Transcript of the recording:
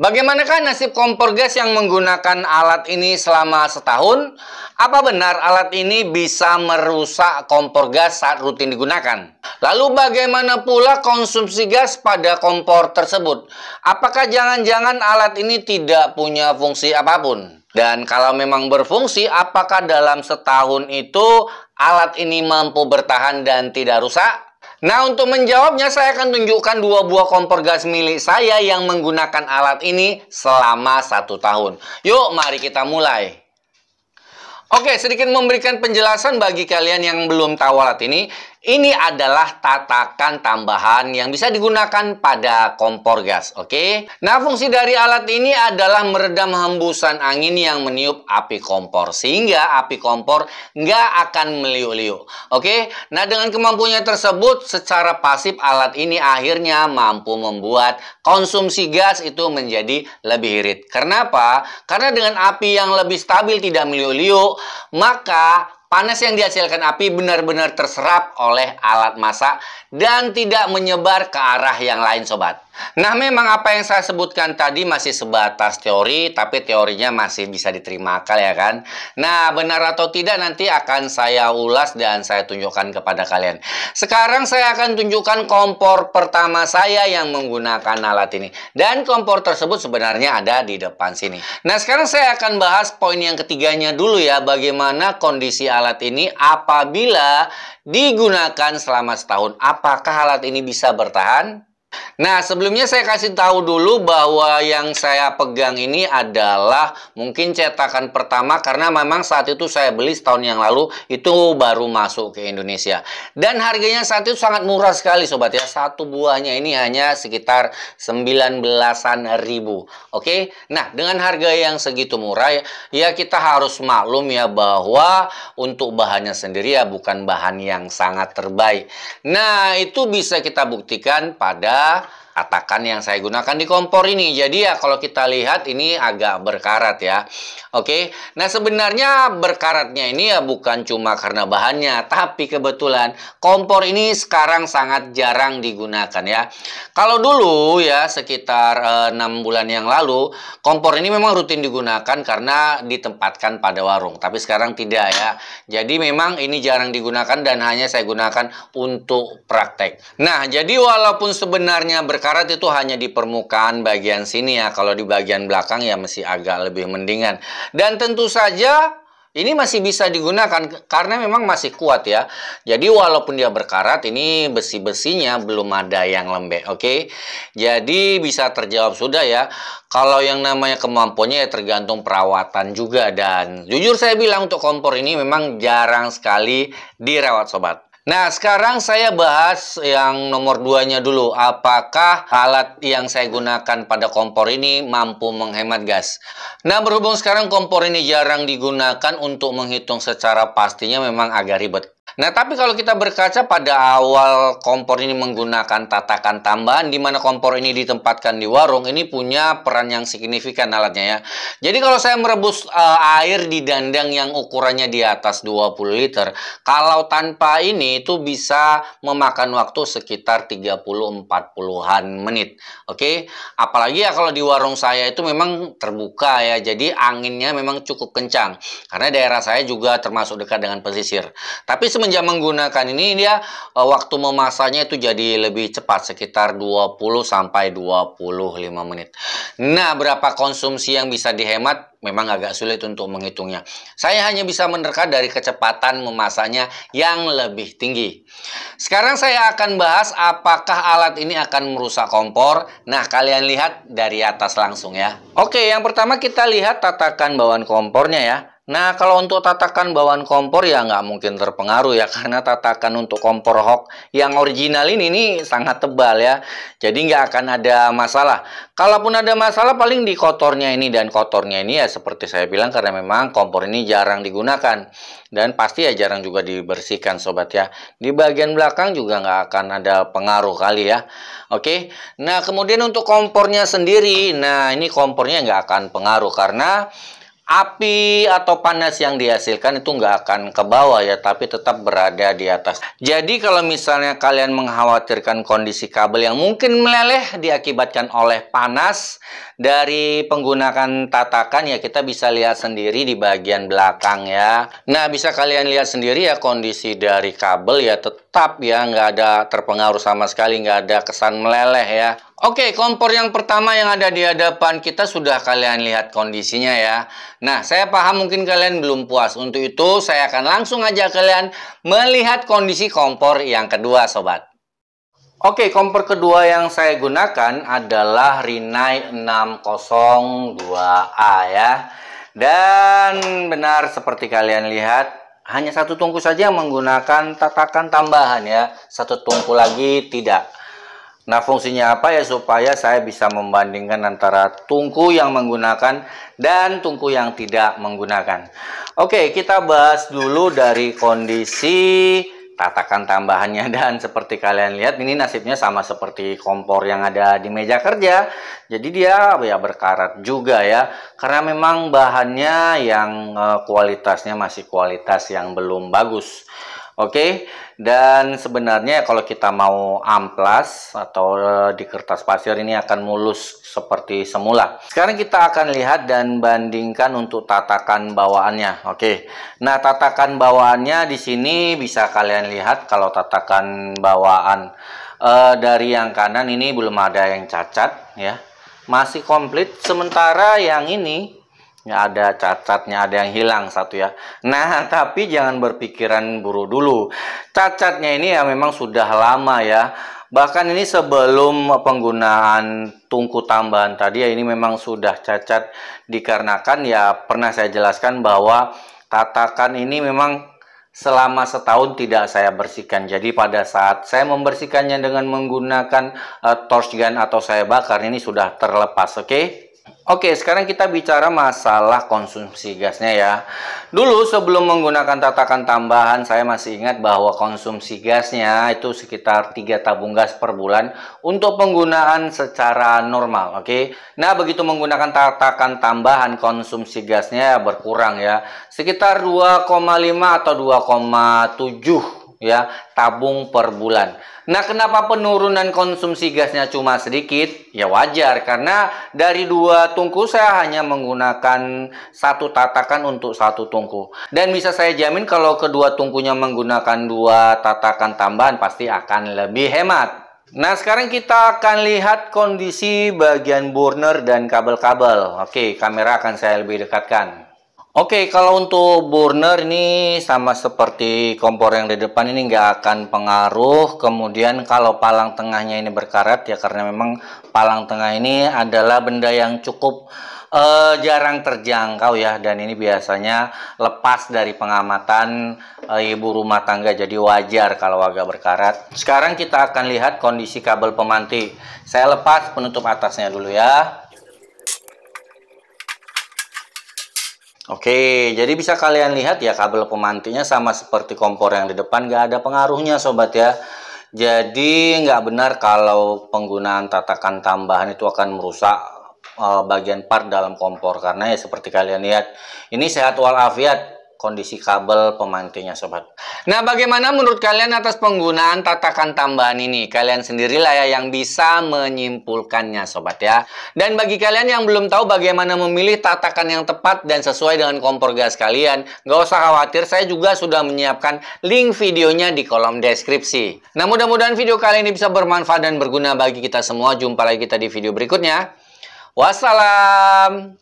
Bagaimanakah nasib kompor gas yang menggunakan alat ini selama setahun? Apa benar alat ini bisa merusak kompor gas saat rutin digunakan? Lalu bagaimana pula konsumsi gas pada kompor tersebut? Apakah jangan-jangan alat ini tidak punya fungsi apapun? Dan kalau memang berfungsi, apakah dalam setahun itu alat ini mampu bertahan dan tidak rusak? Nah, untuk menjawabnya saya akan tunjukkan dua buah kompor gas milik saya yang menggunakan alat ini selama satu tahun. Yuk, mari kita mulai. Oke, sedikit memberikan penjelasan bagi kalian yang belum tahu alat ini. Ini adalah tatakan tambahan yang bisa digunakan pada kompor gas, oke? Okay? Nah, fungsi dari alat ini adalah meredam hembusan angin yang meniup api kompor, sehingga api kompor nggak akan meliuk-liuk, oke? Okay? Nah, dengan kemampuannya tersebut, secara pasif alat ini akhirnya mampu membuat konsumsi gas itu menjadi lebih irit. Kenapa? Karena dengan api yang lebih stabil tidak meliuk-liuk, maka Panas yang dihasilkan api benar-benar terserap oleh alat masak dan tidak menyebar ke arah yang lain sobat. Nah, memang apa yang saya sebutkan tadi masih sebatas teori, tapi teorinya masih bisa diterima akal ya kan? Nah, benar atau tidak nanti akan saya ulas dan saya tunjukkan kepada kalian. Sekarang saya akan tunjukkan kompor pertama saya yang menggunakan alat ini. Dan kompor tersebut sebenarnya ada di depan sini. Nah, sekarang saya akan bahas poin yang ketiganya dulu ya, bagaimana kondisi alat ini apabila digunakan selama setahun. Apakah alat ini bisa bertahan? Nah, sebelumnya saya kasih tahu dulu bahwa yang saya pegang ini adalah mungkin cetakan pertama karena memang saat itu saya beli setahun yang lalu itu baru masuk ke Indonesia. Dan harganya saat itu sangat murah sekali sobat ya. Satu buahnya ini hanya sekitar 19-an ribu. Oke. Nah, dengan harga yang segitu murah ya kita harus maklum ya bahwa untuk bahannya sendiri ya bukan bahan yang sangat terbaik. Nah, itu bisa kita buktikan pada adalah katakan yang saya gunakan di kompor ini. Jadi ya kalau kita lihat ini agak berkarat ya. Oke, nah sebenarnya berkaratnya ini ya bukan cuma karena bahannya, tapi kebetulan kompor ini sekarang sangat jarang digunakan ya. Kalau dulu ya sekitar eh, enam bulan yang lalu, kompor ini memang rutin digunakan karena ditempatkan pada warung. Tapi sekarang tidak ya. Jadi memang ini jarang digunakan dan hanya saya gunakan untuk praktek. Nah, jadi walaupun sebenarnya berkarat karat itu hanya di permukaan bagian sini ya. Kalau di bagian belakang ya masih agak lebih mendingan. Dan tentu saja ini masih bisa digunakan karena memang masih kuat ya. Jadi walaupun dia berkarat, ini besi-besinya belum ada yang lembek, oke? Jadi bisa terjawab sudah ya. Kalau yang namanya kemampuannya ya tergantung perawatan juga. Dan jujur saya bilang untuk kompor ini memang jarang sekali dirawat sobat. Nah, sekarang saya bahas yang nomor duanya dulu. Apakah alat yang saya gunakan pada kompor ini mampu menghemat gas? Nah, berhubung sekarang kompor ini jarang digunakan untuk menghitung secara pastinya memang agak ribet. Nah, tapi kalau kita berkaca pada awal kompor ini menggunakan tatakan tambahan di mana kompor ini ditempatkan di warung, ini punya peran yang signifikan alatnya ya. Jadi kalau saya merebus uh, air di dandang yang ukurannya di atas 20 liter, kalau tanpa ini itu bisa memakan waktu sekitar 30-40-an menit. Oke, okay? apalagi ya kalau di warung saya itu memang terbuka ya, jadi anginnya memang cukup kencang. Karena daerah saya juga termasuk dekat dengan pesisir. Tapi semenjak semenjak menggunakan ini dia eh, waktu memasaknya itu jadi lebih cepat sekitar 20 sampai 25 menit. Nah, berapa konsumsi yang bisa dihemat memang agak sulit untuk menghitungnya. Saya hanya bisa menerka dari kecepatan memasaknya yang lebih tinggi. Sekarang saya akan bahas apakah alat ini akan merusak kompor. Nah, kalian lihat dari atas langsung ya. Oke, yang pertama kita lihat tatakan bawaan kompornya ya. Nah, kalau untuk tatakan bawaan kompor ya nggak mungkin terpengaruh ya, karena tatakan untuk kompor Hawk yang original ini, ini sangat tebal ya. Jadi nggak akan ada masalah. Kalaupun ada masalah paling di kotornya ini, dan kotornya ini ya seperti saya bilang karena memang kompor ini jarang digunakan. Dan pasti ya jarang juga dibersihkan sobat ya. Di bagian belakang juga nggak akan ada pengaruh kali ya. Oke, nah kemudian untuk kompornya sendiri, nah ini kompornya nggak akan pengaruh karena api atau panas yang dihasilkan itu nggak akan ke bawah ya, tapi tetap berada di atas. Jadi kalau misalnya kalian mengkhawatirkan kondisi kabel yang mungkin meleleh diakibatkan oleh panas dari penggunaan tatakan ya kita bisa lihat sendiri di bagian belakang ya. Nah bisa kalian lihat sendiri ya kondisi dari kabel ya tetap tetap ya nggak ada terpengaruh sama sekali nggak ada kesan meleleh ya Oke kompor yang pertama yang ada di hadapan kita sudah kalian lihat kondisinya ya Nah saya paham mungkin kalian belum puas untuk itu saya akan langsung aja kalian melihat kondisi kompor yang kedua sobat Oke, kompor kedua yang saya gunakan adalah Rinai 602A ya. Dan benar seperti kalian lihat, hanya satu tungku saja yang menggunakan tatakan tambahan ya satu tungku lagi tidak nah fungsinya apa ya supaya saya bisa membandingkan antara tungku yang menggunakan dan tungku yang tidak menggunakan oke kita bahas dulu dari kondisi tatakan tambahannya dan seperti kalian lihat ini nasibnya sama seperti kompor yang ada di meja kerja jadi dia ya berkarat juga ya karena memang bahannya yang eh, kualitasnya masih kualitas yang belum bagus Oke, dan sebenarnya kalau kita mau amplas atau eh, di kertas pasir ini akan mulus seperti semula. Sekarang kita akan lihat dan bandingkan untuk tatakan bawaannya. Oke, nah tatakan bawaannya di sini bisa kalian lihat kalau tatakan bawaan eh, dari yang kanan ini belum ada yang cacat ya, masih komplit. Sementara yang ini Ya ada cacatnya, ada yang hilang satu ya. Nah, tapi jangan berpikiran buru dulu. Cacatnya ini ya memang sudah lama ya. Bahkan ini sebelum penggunaan tungku tambahan tadi ya ini memang sudah cacat dikarenakan ya pernah saya jelaskan bahwa tatakan ini memang selama setahun tidak saya bersihkan. Jadi pada saat saya membersihkannya dengan menggunakan uh, torch gun atau saya bakar ini sudah terlepas, oke? Okay? Oke, sekarang kita bicara masalah konsumsi gasnya ya. Dulu sebelum menggunakan tatakan tambahan, saya masih ingat bahwa konsumsi gasnya itu sekitar 3 tabung gas per bulan untuk penggunaan secara normal, oke. Nah, begitu menggunakan tatakan tambahan, konsumsi gasnya berkurang ya. Sekitar 2,5 atau 2,7 ya, tabung per bulan. Nah, kenapa penurunan konsumsi gasnya cuma sedikit? Ya wajar karena dari dua tungku saya hanya menggunakan satu tatakan untuk satu tungku. Dan bisa saya jamin kalau kedua tungkunya menggunakan dua tatakan tambahan pasti akan lebih hemat. Nah, sekarang kita akan lihat kondisi bagian burner dan kabel-kabel. Oke, kamera akan saya lebih dekatkan. Oke, kalau untuk burner ini sama seperti kompor yang di depan ini nggak akan pengaruh. Kemudian kalau palang tengahnya ini berkarat ya karena memang palang tengah ini adalah benda yang cukup uh, jarang terjangkau ya dan ini biasanya lepas dari pengamatan uh, ibu rumah tangga jadi wajar kalau agak berkarat sekarang kita akan lihat kondisi kabel pemantik. saya lepas penutup atasnya dulu ya Oke, jadi bisa kalian lihat ya kabel pemantinya sama seperti kompor yang di depan nggak ada pengaruhnya sobat ya. Jadi nggak benar kalau penggunaan tatakan tambahan itu akan merusak eh, bagian part dalam kompor karena ya seperti kalian lihat ini sehat walafiat kondisi kabel pemantinya sobat. Nah bagaimana menurut kalian atas penggunaan tatakan tambahan ini? Kalian sendirilah ya yang bisa menyimpulkannya sobat ya. Dan bagi kalian yang belum tahu bagaimana memilih tatakan yang tepat dan sesuai dengan kompor gas kalian, gak usah khawatir saya juga sudah menyiapkan link videonya di kolom deskripsi. Nah mudah-mudahan video kali ini bisa bermanfaat dan berguna bagi kita semua. Jumpa lagi kita di video berikutnya. Wassalam.